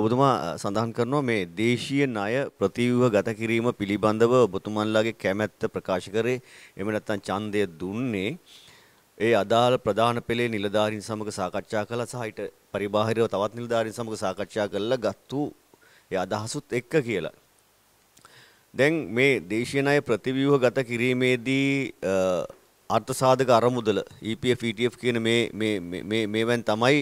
ඔබතුමා සඳහන් කරනවා මේ දේශීය ණය ප්‍රතිව්‍යුහ ගත කිරීම පිළිබඳව ඔබතුමන්ලාගේ කැමැත්ත ප්‍රකාශ කරේ එහෙම නැත්නම් ඡන්දය දුන්නේ ඒ අදාළ ප්‍රධාන පෙළේ නිලධාරීන් සමග සාකච්ඡා කළා සහ ඊට පරිබාහිරව තවත් නිලධාරීන් සමග සාකච්ඡා කළා ගත්තු ඒ අදහසුත් එක්ක කියලා. දැන් මේ දේශීය ණය ප්‍රතිව්‍යුහ ගත කිරීමේදී අර්ථ සාධක අරමුදල EPF ETF කියන මේ මේ මේ මේවෙන් තමයි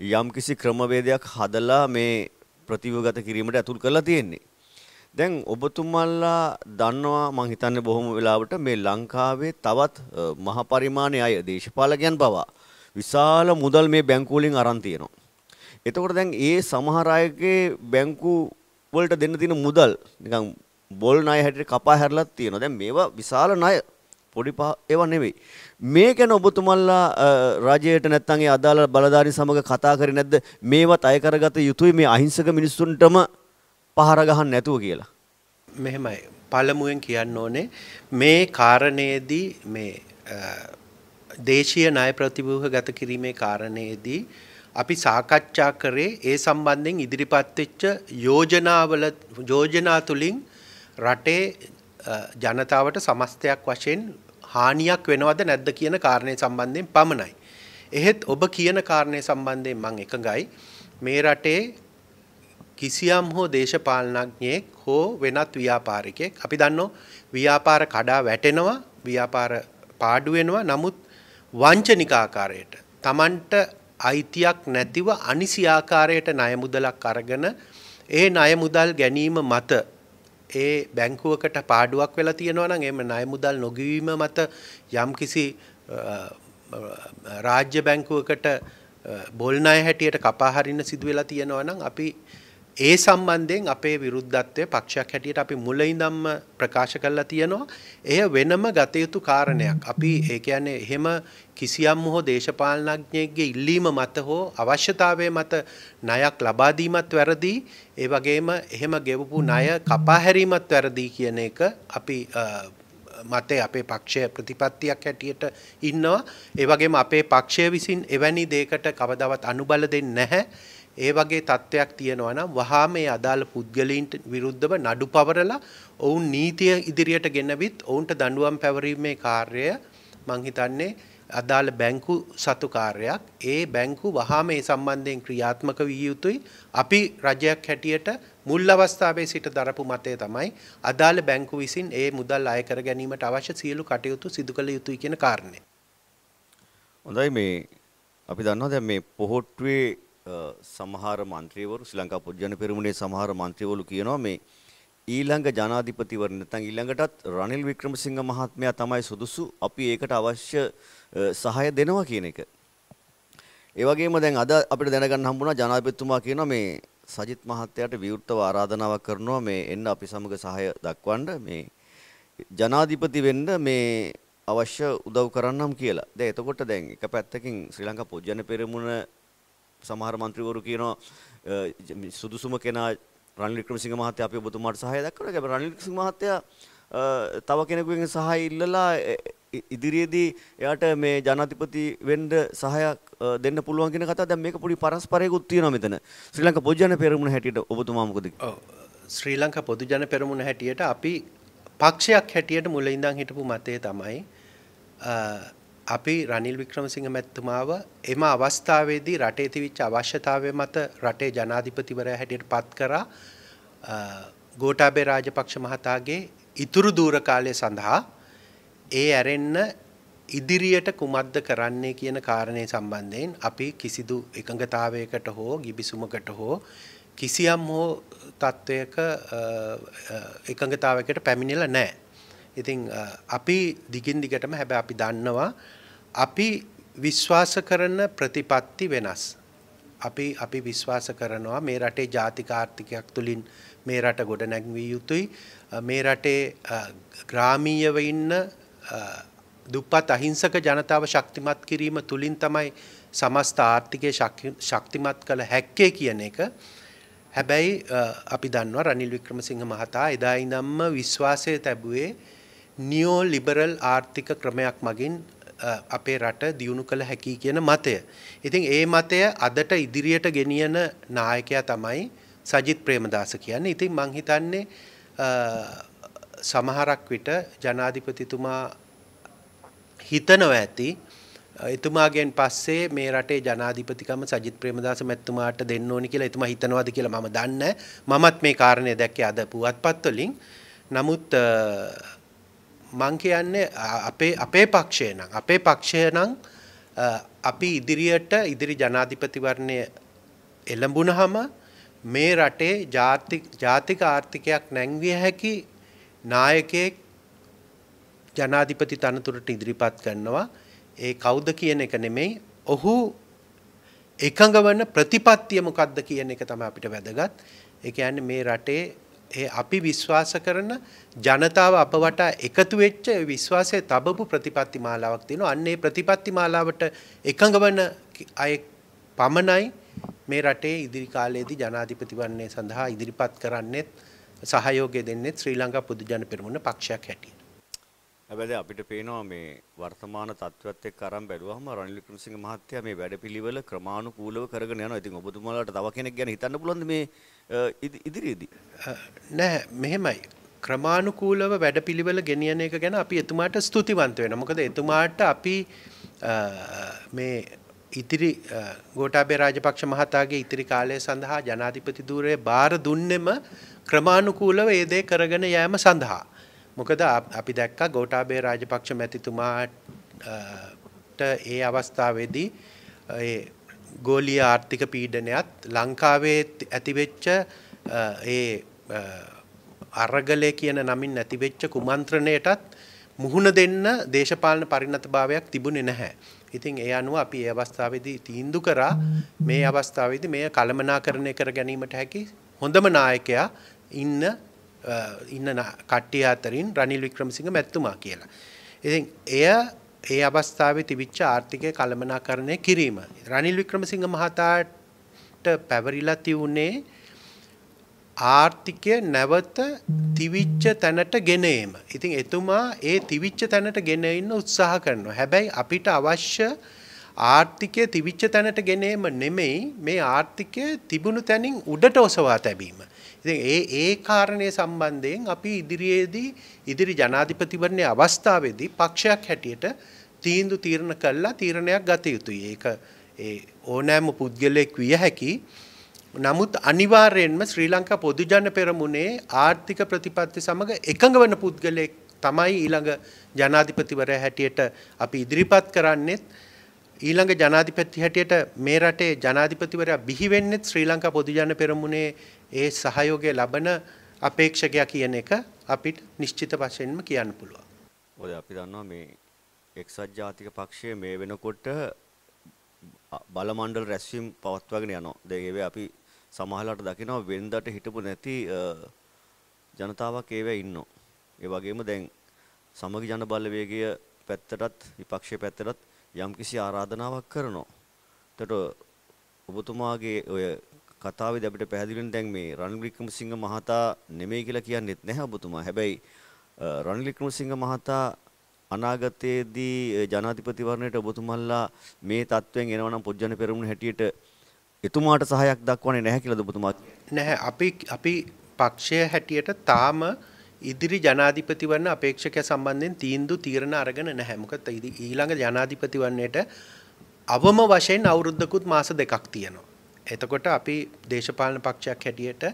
යම්කිසි ක්‍රමවේදයක් හදලා මේ ප්‍රතිවගත කිරීමට ඇතුල් කරලා තියෙන්නේ. දැන් ඔබතුමල්ලා දන්නවා මං හිතන්නේ බොහොම වෙලාවට මේ ලංකාවේ තවත් මහ පරිමාණයේ අය දේශපාලකයන් පවා විශාල මුදල් මේ බැංකු වලින් අරන් තියෙනවා. එතකොට දැන් ඒ සමහර අයගේ බැංකු වලට දෙන්න තියෙන මුදල් නිකන් බොල් ණය හැටියට කපා හැරලා තියෙනවා. දැන් මේවා විශාල ණය පොඩි ඒව නෙවෙයි. මේ ගැන ඔබතුමල්ලා රජයට නැත්තම් ඒ අදාළ බලධාරීන් සමග කතා කරේ නැද්ද? මේවත් අය කරගත යුතුයි මේ අහිංසක මිනිස්සුන්ටම පහර ගහන්න නැතුව කියලා. මෙහෙමයි. පළමුවෙන් කියන්න ඕනේ මේ කාරණේදී මේ දේශීය ණය ප්‍රතිභූහ ගත කිරීමේ කාරණේදී අපි සාකච්ඡා කරේ ඒ සම්බන්ධයෙන් ඉදිරිපත් වෙච්ච යෝජනාවල යෝජනා තුලින් රටේ ජනතාවට සමස්තයක් වශයෙන් හානියක් වෙනවද නැද්ද කියන කාරණය සම්බන්ධයෙන් පමණයි. එහෙත් ඔබ කියන කාරණය සම්බන්ධයෙන් මං එකඟයි මේ රටේ කිසියම් හෝ දේශපාලනඥයෙක් හෝ වෙනත් ව්‍යාපාරිකයෙක් අපි දන්නෝ ව්‍යාපාර කඩා වැටෙනවා ව්‍යාපාර පාඩු වෙනවා නමුත් වංචනික ආකාරයට Tamanට අයිතියක් නැතිව අනිසි ආකාරයට ණය මුදලක් අරගෙන ඒ ණය මුදල් ගැනීම මත ඒ බැංකුවකට පාඩුවක් වෙලා තියෙනවා නම් එහෙම ණය මුදල් නොගිවීම මත යම්කිසි රාජ්‍ය බැංකුවකට බොල් ණය හැටියට කපා හරින්න සිදු වෙලා තියෙනවා නම් අපි ඒ සම්බන්ධයෙන් අපේ විරුද්ධත්වය පක්ෂයක් හැටියට අපි මුලින්දම්ම ප්‍රකාශ කරලා තියෙනවා. එය වෙනම ගත යුතු කාරණයක්. අපි ඒ කියන්නේ එහෙම කිසියම් හෝ දේශපාලනඥයෙක්ගේ ඉල්ලීම මත හෝ අවශ්‍යතාවය මත ණයක් ලබා දීමත් වැරදි. ඒ වගේම එහෙම ගෙවපු ණය කපා හැරීමත් වැරදි කියන එක අපි මතේ අපේ පක්ෂය ප්‍රතිපත්තියක් හැටියට ඉන්නවා. ඒ වගේම අපේ පක්ෂය විසින් එවැනි දෙයකට කවදාවත් අනුබල දෙන්නේ නැහැ. ඒ වගේ තත්ත්වයක් තියෙනවා නම් වහාම මේ අදාළ පුද්ගලයින්ට විරුද්ධව නඩු පවරලා ඔවුන් නීතිය ඉදිරියට ගෙනවිත් ඔවුන්ට දඬුවම් පැවරීමේ කාර්යය මං හිතන්නේ අදාළ බැංකු සතු කාර්යයක් ඒ බැංකු වහාම ඒ සම්බන්ධයෙන් ක්‍රියාත්මක විය යුතුයි අපි රජයක් හැටියට මුල් අවස්ථාවේ සිට දරපු මතය තමයි අදාළ බැංකු විසින් ඒ මුදල් අය කර ගැනීමට අවශ්‍ය සියලු කටයුතු සිදු කළ යුතුයි කියන කාරණය. හොඳයි මේ අපි දන්නවා දැන් මේ පොහොට්ටුවේ සමහර മന്ത്രിවරු ශ්‍රී ලංකා පොදුජන පෙරමුණේ සමහර മന്ത്രിවරු කියනවා මේ ඊළඟ ජනාධිපතිවරණ නැත්නම් ඊළඟටත් රනිල් වික්‍රමසිංහ මහත්මයා තමයි සුදුසු අපි ඒකට අවශ්‍ය සහාය දෙනවා කියන එක. ඒ වගේම දැන් අද අපිට දැනගන්න හම්බුණා ජනාධිපතිතුමා කියනවා මේ සජිත් මහත්තයාට විවෘතව ආරාධනාවක් කරනවා මේ එන්න අපි සමග සහාය දක්වන්න මේ ජනාධිපති වෙන්න මේ අවශ්‍ය උදව් කරන්නම් කියලා. දැන් එතකොට දැන් එක පැත්තකින් ශ්‍රී ලංකා පොදුජන පෙරමුණ සමහර മന്ത്രിවරු කියනවා සුදුසුම කෙනා රනිල් වික්‍රමසිංහ මහත්තයා අපි ඔබතුමාට සහාය දක්වනවා. හැබැයි රනිල් වික්‍රමසිංහ මහත්තයා තව කෙනෙකුගෙන් සහාය ඉල්ලලා ඉදිරියේදී එයාට මේ ජනාධිපති වෙන්න සහයක් දෙන්න පුළුවන් කියන කතාව දැන් මේක පොඩි පරස්පරයකුත් තියෙනවා මෙතන. ශ්‍රී ලංකා පොදුජන පෙරමුණ හැටියට ඔබතුමා මොකද කියන්නේ? ශ්‍රී ලංකා පොදුජන පෙරමුණ හැටියට අපි පක්ෂයක් හැටියට මුලින්දන් හිටපු මතය තමයි අපි රනිල් වික්‍රමසිංහ මැතිතුමාව එම අවස්ථාවේදී රටේ තිබිච්ච අවශ්‍යතාවය මත රටේ ජනාධිපතිවරයා හැටියට පත් කරා ගෝඨාභය රාජපක්ෂ මහතාගේ ඉතුරු දූර කාලය සඳහා ඒ ඇරෙන්න ඉදිරියට කුමක්ද කරන්නේ කියන කාරණය සම්බන්ධයෙන් අපි කිසිදු එකඟතාවයකට හෝ ගිබිසුමකට හෝ කිසියම් හෝ තත්ත්වයක එකඟතාවකට පැමිණිලා නෑ. ඉතින් අපි දිගින් දිගටම හැබැ අපි දන්නවා අපි විශ්වාස කරන ප්‍රතිපත්ති වෙනස්. අපි අපි විශ්වාස කරනවා මේ රටේ ජාතික ආර්ථිකයක් තුළින් මේ රට ගොඩ නැංවිය යුතුයි. මේ රටේ ග්‍රාමීයව ඉන්න දුප්පත් අහිංසක ජනතාව ශක්තිමත් කිරීම තුළින් තමයි සමස්ත ආර්ථිකය ශක්තිමත් කළ හැක්කේ කියන එක. හැබැයි අපි දන්නවා රනිල් වික්‍රමසිංහ මහතා එදා ඉඳම්ම විශ්වාසය තැබුවේ නියෝ ලිබරල් ආර්ථික ක්‍රමයක් මගින් අපේ රට දියුණු කළ හැකි කියන මතය. ඉතින් ඒ මතය අදට ඉදිරියට ගෙනියන නායකයා තමයි සජිත් ප්‍රේමදාස කියන්නේ. ඉතින් මං හිතන්නේ සමහරක් විට ජනාධිපතිතුමා හිතනව ඇති එතුමාගෙන් පස්සේ මේ රටේ ජනාධිපතිකම සජිත් ප්‍රේමදාස මැතිතුමාට දෙන්න ඕනි කියලා එතුමා හිතනවාද කියලා මම දන්නේ මමත් මේ කාරණය දැක්කේ අද පුවත්පත් වලින්. නමුත් මං කියන්නේ අපේ අපේ පක්ෂය නම් අපේ පක්ෂය නම් අපි ඉදිරියට ඉදිරි ජනාධිපතිවරණය එළඹුණහම මේ රටේ ජාතික ආර්ථිකයක් නැංවිය හැකි නායකයෙක් ජනාධිපති තනතුරට ඉදිරිපත් කරනවා ඒ කවුද කියන එක නෙමෙයි ඔහු එකඟ වන ප්‍රතිපත්තිය මොකක්ද කියන එක තමයි අපිට වැදගත් ඒ කියන්නේ මේ රටේ ඒ අපි විශ්වාස කරන ජනතාව අප වටා එකතු වෙච්ච විශ්වාසය තබපු ප්‍රතිපත්ති මාලාවක් තියෙනවා. අන්න ඒ ප්‍රතිපත්ති මාලාවට එකඟ වන අය පමණයි මේ රටේ ඉදිරි කාලයේදී ජනාධිපතිවරණය සඳහා ඉදිරිපත් කරන්නෙත් සහයෝගය දෙන්නෙත් ශ්‍රී ලංකා පොදු ජන පෙරමුණ පක්ෂයක් හැටියට. හැබැයි අපිට පේනවා මේ වර්තමාන තත්ත්වයත් එක්ක අරන් බැලුවහම රනිල් වික්‍රමසිංහ මහත්තයා මේ වැඩපිළිවෙල ක්‍රමානුකූලව කරගෙන යනවා. ඉතින් ඔබතුමාලාට තව කෙනෙක් ගැන හිතන්න පුළුවන්ද මේ ඉදිරියේදී? නෑ මෙහෙමයි. ක්‍රමානුකූලව වැඩපිළිවෙල ගෙනියන එක ගැන අපි එතුමාට ස්තුතිවන්ත වෙනවා. මොකද එතුමාට අපි මේ ඉතිරි ගෝඨාභය රාජපක්ෂ මහතාගේ ඉතිරි කාලය සඳහා ජනාධිපති ධූරයේ බාර දුන්නෙම ක්‍රමානුකූලව ඒ දේ කරගෙන යෑම සඳහා. මොකද අපි දැක්කා ගෝඨාභය රාජපක්ෂ මැතිතුමාට ඒ අවස්ථාවේදී ඒ ගෝලීය ආර්ථික පීඩනයත් ලංකාවේ ඇතිවෙච්ච ඒ අරගලය කියන නමින් ඇතිවෙච්ච කුමන්ත්‍රණයටත් මුහුණ දෙන්න දේශපාලන පරිණතභාවයක් තිබුණේ නැහැ. ඉතින් ඒ අනුව අපි ඒ අවස්ථාවේදී තීන්දුව කරා මේ අවස්ථාවේදී මේ කළමනාකරණය කර ගැනීමට හැකි හොඳම නායකයා ඉන්න ඉන්න කට්ටිය අතරින් රනිල් වික්‍රමසිංහ මැතිතුමා කියලා. ඉතින් එය ඒ අවස්ථාවේ තිබිච්ච ආර්ථිකය කළමනාකරණය කිරීම. රනිල් වික්‍රමසිංහ මහතාට පැවරිලා තියුණේ ආර්ථිකය නැවත තිවිච්ච තැනට ගෙනේම. ඉතින් එතුමා ඒ තිවිච්ච තැනට ගෙන ඉන්න උත්සාහ කරනවා. හැබැයි අපිට අවශ්‍ය ආර්ථිකය තිබිච්ච තැනට ගෙනීම නෙමෙයි මේ ආර්ථිකය තිබුණු තැනින් උඩට ඔසවා තැබීම. ඉතින් ඒ ඒ කාරණේ සම්බන්ධයෙන් අපි ඉදිරියේදී ඉදිරි ජනාධිපතිවරණයේ අවස්ථාවේදී පක්ෂයක් හැටියට තීන්දු තීරණ කළා තීරණයක් ගත යුතුයි. ඒක ඒ ඕනෑම පුද්ගලයෙක් විය හැකි. නමුත් අනිවාර්යයෙන්ම ශ්‍රී ලංකා පොදුජන පෙරමුණේ ආර්ථික ප්‍රතිපත්ති සමග එකඟ වන පුද්ගලයෙක් තමයි ඊළඟ ජනාධිපතිවරයා හැටියට අපි ඉදිරිපත් කරන්නේත් ඊළඟ ජනාධිපති හැටියට මේ රටේ ජනාධිපතිවරයා බිහි වෙන්නේ ශ්‍රී ලංකා පොදුජන පෙරමුණේ ඒ සහයෝගය ලබන අපේක්ෂකයා කියන එක අපිට නිශ්චිත වශයෙන්ම කියන්න පුළුවන්. ඔය අපි දන්නවා මේ එක්සත් ජාතික පක්ෂය මේ වෙනකොට බල මණ්ඩල රැස්වීම පවත්වාගෙන යනවා. දැන් ඒවේ අපි සමහරලාට දකිනවා වෙනදාට හිටපු නැති ජනතාවක් ඒවේ ඉන්නවා. ඒ වගේම දැන් සමගි ජන බලවේගය පැත්තටත් විපක්ෂයේ පැත්තටත් යම්කිසි ආරාධනාවක් කරනවා. එතකොට ඔබතුමාගේ ඔය කතාවේදී අපිට පැහැදිලිවෙන දැන් මේ රනිල් වික්‍රමසිංහ මහතා නෙමෙයි කියලා කියන්නෙත් නැහැ ඔබතුමා. හැබැයි රනිල් වික්‍රමසිංහ මහතා අනාගතයේදී ජනාධිපතිවරණයට ඔබතුමල්ලා මේ තත්ත්වයෙන් එනවා නම් පොජ්ජන පෙරමුණ හැටියට එතුමාට සහයක් දක්වන්නේ නැහැ කියලාද ඔබතුමා කියන්නේ? නැහැ අපි අපි පක්ෂය හැටියට තාම ඉදිරි ජනාධිපතිවරණ අපේක්ෂකයා සම්බන්ධයෙන් තීන්දුව තීරණ අරගෙන නැහැ. මොකද ඊළඟ ජනාධිපතිවරණයට අවම වශයෙන් අවුරුද්දකුත් මාස දෙකක් තියෙනවා. එතකොට අපි දේශපාලන පක්ෂයක් හැටියට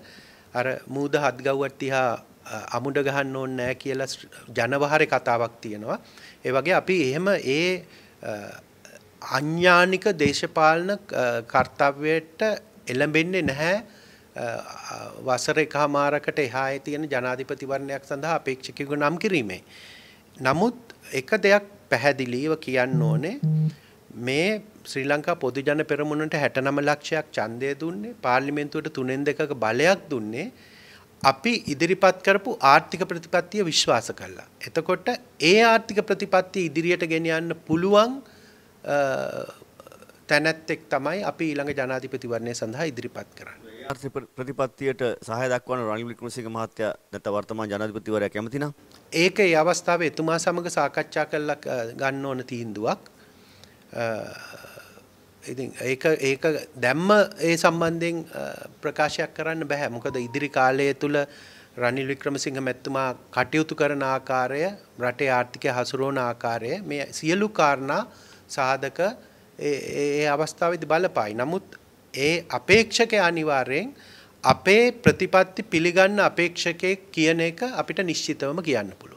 අර මූද හත්ගව්වත් තියා අමුඩ ගහන්න ඕනේ නැහැ කියලා ජනවහරේ කතාවක් තියෙනවා. ඒ වගේ අපි එහෙම ඒ අඥානික දේශපාලන කාර්යයට එළඹෙන්නේ නැහැ වසර එකහමාරකට එහායේ තියෙන ජනාධිපතිවරණයක් සඳහා අපේක්ෂකයෙකු නම් කිරීමේ. නමුත් එක දෙයක් පැහැදිලිව කියන්න ඕනේ මේ ශ්‍රී ලංකා පොදුජන පෙරමුණට හැටනම ලක්ෂයක් ඡන්දය දුන්නේ පාර්ලිමේන්තුවට තුනෙන් දෙකක බලයක් දුන්නේ අපි ඉදිරිපත් කරපු ආර්ථික ප්‍රතිපත්තිය විශ්වාස කළා. එතකොට ඒ ආර්ථික ප්‍රතිපත්තිය ඉදිරියට ගෙන යන්න පුළුවන් තැනැත්තෙක් තමයි අපි ඊළඟ ජනාධිපතිවරණය සඳහා ඉදිරිපත් කරන්නේ. අර්ථ ප්‍රතිපත්තියට සහය දක්වන රනිල් වික්‍රමසිංහ මහත්තයා නැත්නම් වර්තමාන ජනාධිපතිවරයා කැමති නම් ඒක ඒ අවස්ථාවේ එතුමා සමග සාකච්ඡා කළා ගන්න ඕන තීන්දුවක් ඉතින් ඒක ඒක දැම්ම ඒ සම්බන්ධයෙන් ප්‍රකාශයක් කරන්න බෑ මොකද ඉදිරි කාලය තුල රනිල් වික්‍රමසිංහ මැතිතුමා කටයුතු කරන ආකාරය රටේ ආර්ථිකය හසුරවන ආකාරය මේ සියලු කාරණා සාධක ඒ අවස්ථාවේදී බලපායි. නමුත් ඒ අපේක්ෂකය අනිවාර්යෙන් අපේ ප්‍රතිපත්ති පිළිගන්න අපේක්ෂකයෙක් කියන එක අපිට නිශ්චිතවම කියන්න පුළුවන්.